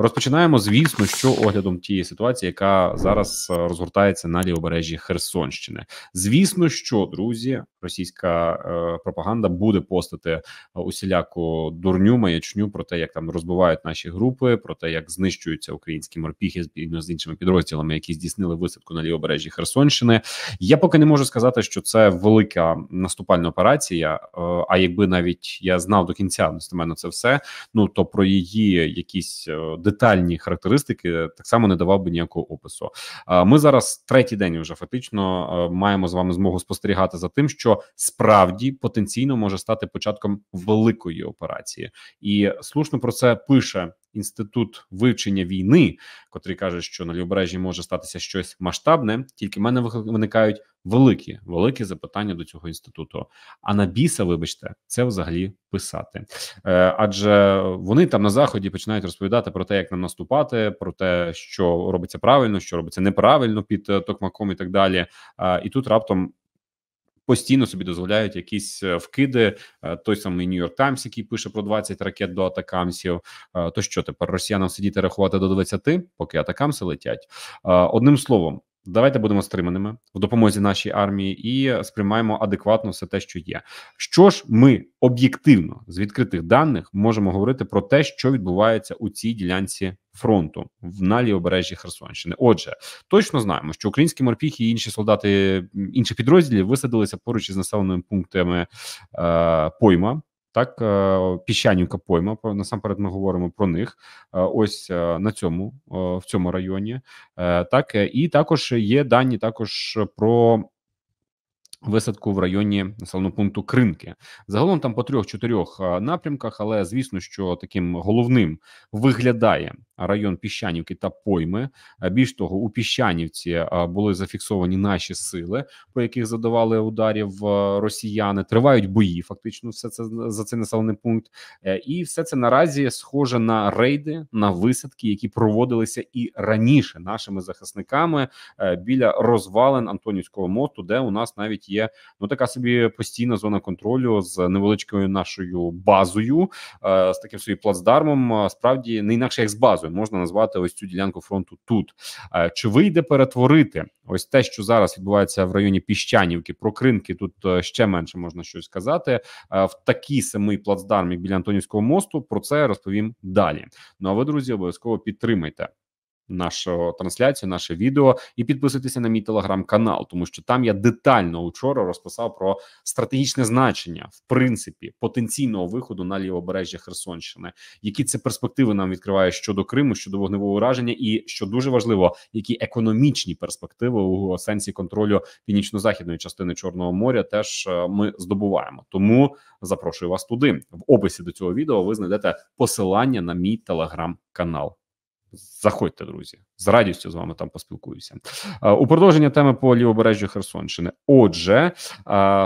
Розпочинаємо, звісно, що оглядом тієї ситуації, яка зараз е, розгортається на лівобережжі Херсонщини. Звісно, що друзі, російська е, пропаганда буде постати е, усіляку дурню маячню про те, як там розбивають наші групи, про те, як знищуються українські морпіхи ну, з іншими підрозділами, які здійснили висадку на лівобережжі Херсонщини. Я поки не можу сказати, що це велика наступальна операція. Е, а якби навіть я знав до кінця достеменно це все, ну то про її якісь е, детальні характеристики, так само не давав би ніякого опису. Ми зараз третій день вже фактично маємо з вами змогу спостерігати за тим, що справді потенційно може стати початком великої операції, і слушно про це пише. Інститут вивчення війни, котрий каже, що на лівобережжі може статися щось масштабне, тільки в мене виникають великі, великі запитання до цього інституту. А на біса, вибачте, це взагалі писати, Е, адже вони там на заході починають розповідати про те, як нам наступати, про те, що робиться правильно, що робиться неправильно під е, токмаком і так далі. Е, і тут раптом. Постійно собі дозволяють якісь е, вкиди. Е, той самий Нью-Йорк Таймс, який пише про 20 ракет до атакамсів. То що тепер росіянам сидіти рахувати до 20, поки атакамси летять? Одним словом, Давайте будемо стриманими в допомозі нашій армії і сприймаємо адекватно все те, що є. Що ж ми об'єктивно з відкритих даних можемо говорити про те, що відбувається у цій ділянці фронту в на лівобережжі Херсонщини? Отже, точно знаємо, що українські морпіхи і інші солдати інших підрозділів висадилися поруч із населеними пунктами е, пойма. Так, е, піщанівка пойма насамперед ми говоримо про них. Е, ось е, на цьому в цьому районі. Так і також є дані також про Висадку в районі населеного пункту Кринки загалом там по трьох-чотирьох напрямках, але звісно, що таким головним виглядає район Піщанівки та Пойми. Більш того, у Піщанівці були зафіксовані наші сили, по яких задавали ударів росіяни. Тривають бої. Фактично, все це за цей населений пункт, е, і все це наразі схоже на рейди на висадки, які проводилися і раніше нашими захисниками е, біля розвалин Антонівського мосту, де у нас навіть є ну така собі постійна зона контролю з невеличкою нашою базою, е, з таким собі плацдармом. Е, справді не інакше як з базою можна назвати ось цю ділянку фронту тут. Е, чи вийде перетворити ось те, що зараз відбувається в районі Піщанівки? Про кринки тут ще менше можна щось сказати. В такий самий плацдарм, як біля Антонівського мосту, про це розповім далі. Ну а ви, друзі, обов'язково підтримайте нашу трансляцію, наше відео, і підписуйтеся на мій телеграм-канал, тому що там я детально учора розписав про стратегічне значення в принципі потенційного виходу на лівобережжя Херсонщини, які це перспективи нам відкриває щодо Криму, щодо вогневого ураження, і що дуже важливо, які економічні перспективи у сенсі контролю північно-західної частини Чорного моря теж е, ми здобуваємо. Тому запрошую вас туди. В описі до цього відео ви знайдете посилання на мій телеграм-канал. Заходьте, друзі, з радістю з вами там поспілкуюся у продовження теми по лівобережжю Херсонщини. Отже,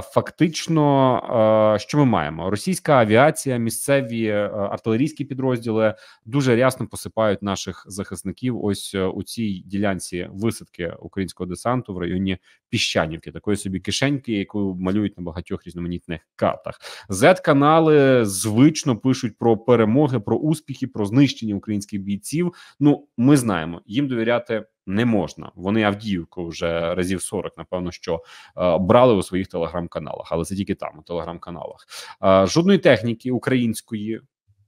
фактично, що ми маємо? Російська авіація, місцеві е, артилерійські підрозділи дуже рясно посипають наших захисників. Ось е, у цій ділянці висадки українського десанту в районі піщанівки, такої собі кишеньки, яку малюють на багатьох різноманітних картах. z канали звично пишуть про перемоги, про успіхи, про знищення українських бійців. Ну, ми знаємо, їм довіряти не можна. Вони Авдіївку вже разів 40, напевно, що е, брали у своїх телеграм-каналах, але це тільки там у телеграм-каналах. Е, жодної техніки української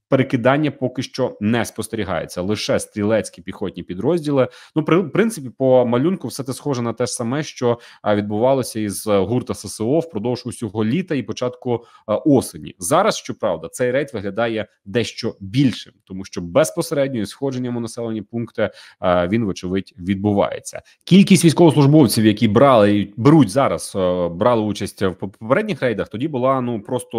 перекидання поки що не спостерігається. Лише стрілецькі піхотні підрозділи. Ну, при принципі, по малюнку, все це схоже на те ж саме, що відбувалося із е, гурта ССО впродовж усього літа і початку е, осені. Зараз щоправда, цей рейд виглядає дещо більшим, тому що безпосередньо із сходженням у населені пункти е, він, вочевидь, відбувається. Кількість військовослужбовців, які брали і беруть зараз, брали участь в попередніх рейдах. Тоді була ну просто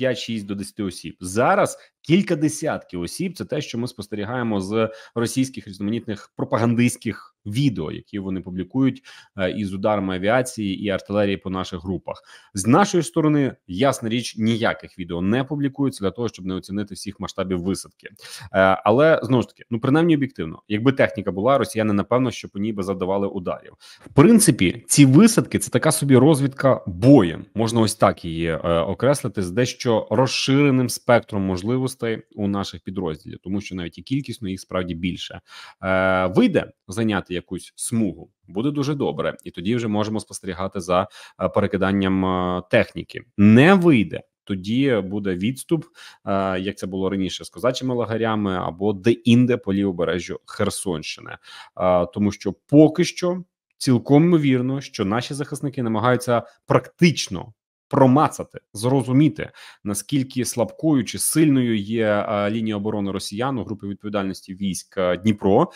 5-6 до 10 осіб. Зараз кілька десятків осіб. Це те, що ми спостерігаємо з російських різноманітних пропагандистських відео, які вони публікують е, із ударами авіації і артилерії по наших групах. З нашої сторони, ясна річ, ніяких відео не публікується для того, щоб не оцінити всіх масштабів висадки. Е, але знову ж таки, ну принаймні об'єктивно, якби техніка була, росіяни напевно, що по ній би завдавали ударів. В принципі, ці висадки це така собі розвідка боєм. Можна ось так її е, окреслити з дещо розширеним спектром можливостей можливостей у наших підрозділів, тому що навіть і кількісно їх справді більше Е, вийде зайняти якусь смугу. Буде дуже добре, і тоді вже можемо спостерігати за е, перекиданням е, техніки. Не вийде. Тоді буде відступ, е, як це було раніше з козачими лагерями, або де-інде по лівобережжю Херсонщини, тому що поки що цілком ймовірно, що наші захисники намагаються практично промацати, зрозуміти наскільки слабкою чи сильною є лінія оборони Росіян у групі відповідальності військ Дніпро,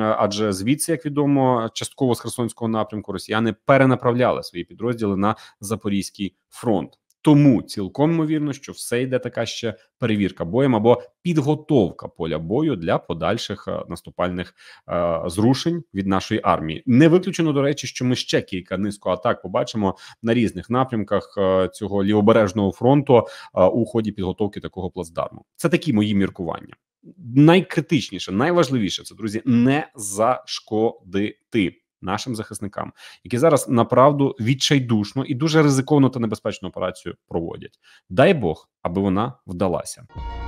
адже звідси, як відомо, частково з Херсонського напрямку Росіяни перенаправляли свої підрозділи на Запорізький фронт. Тому цілком ймовірно, що все йде така ще перевірка боєм або підготовка поля бою для подальших е, наступальних е, зрушень від нашої армії. Не виключено до речі, що ми ще кілька низку атак побачимо на різних напрямках е, цього лівобережного фронту е, у ході підготовки такого плацдарму. Це такі мої міркування. Найкритичніше, найважливіше це друзі, не зашкодити нашим захисникам, які зараз направду відчайдушно і дуже ризиковно та небезпечну операцію проводять. Дай Бог, аби вона вдалася.